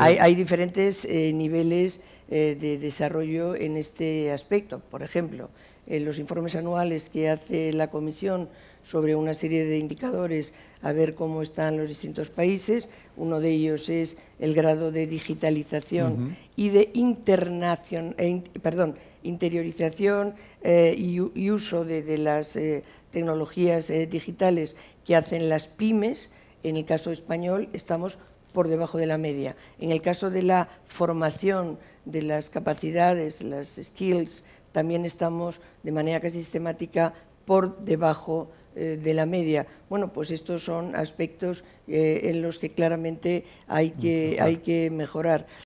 Hay, diferentes eh, niveles eh, de desarrollo en este aspecto. Por ejemplo, en los informes anuales que hace la Comisión sobre una serie de indicadores a ver cómo están los distintos países. Uno de ellos es el grado de digitalización y de eh, interiorización y, uso de, las tecnologías digitales que hacen las pymes. En el caso español estamos por debajo de la media. En el caso de la formación de las capacidades, las skills, también estamos de manera casi sistemática por debajo eh, de la media. Bueno, pues estos son aspectos eh, en los que claramente hay hay que mejorar.